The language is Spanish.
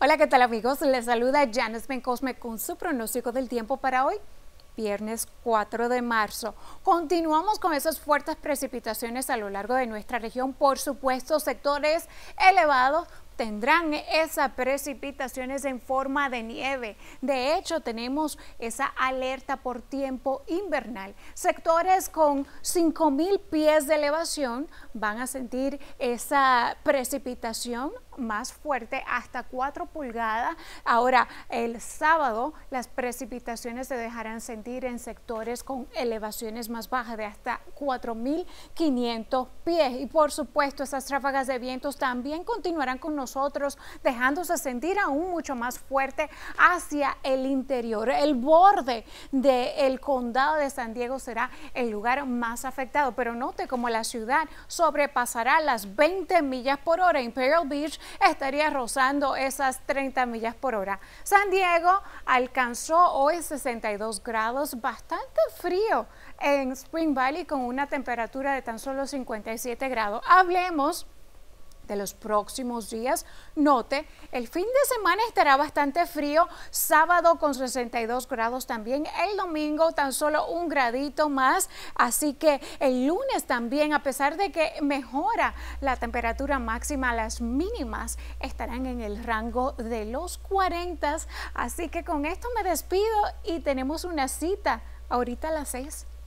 Hola, ¿qué tal amigos? Les saluda Janice Cosme con su pronóstico del tiempo para hoy, viernes 4 de marzo. Continuamos con esas fuertes precipitaciones a lo largo de nuestra región. Por supuesto, sectores elevados tendrán esas precipitaciones en forma de nieve. De hecho, tenemos esa alerta por tiempo invernal. Sectores con 5.000 pies de elevación van a sentir esa precipitación más fuerte, hasta 4 pulgadas. Ahora, el sábado las precipitaciones se dejarán sentir en sectores con elevaciones más bajas de hasta 4.500 pies. Y por supuesto, esas tráfagas de vientos también continuarán con nosotros, dejándose sentir aún mucho más fuerte hacia el interior. El borde del condado de San Diego será el lugar más afectado, pero note como la ciudad sobrepasará las 20 millas por hora. en Imperial Beach estaría rozando esas 30 millas por hora. San Diego alcanzó hoy 62 grados, bastante frío en Spring Valley con una temperatura de tan solo 57 grados. Hablemos de los próximos días. Note, el fin de semana estará bastante frío, sábado con 62 grados también, el domingo tan solo un gradito más, así que el lunes también, a pesar de que mejora la temperatura máxima, las mínimas estarán en el rango de los 40, así que con esto me despido y tenemos una cita ahorita a las 6.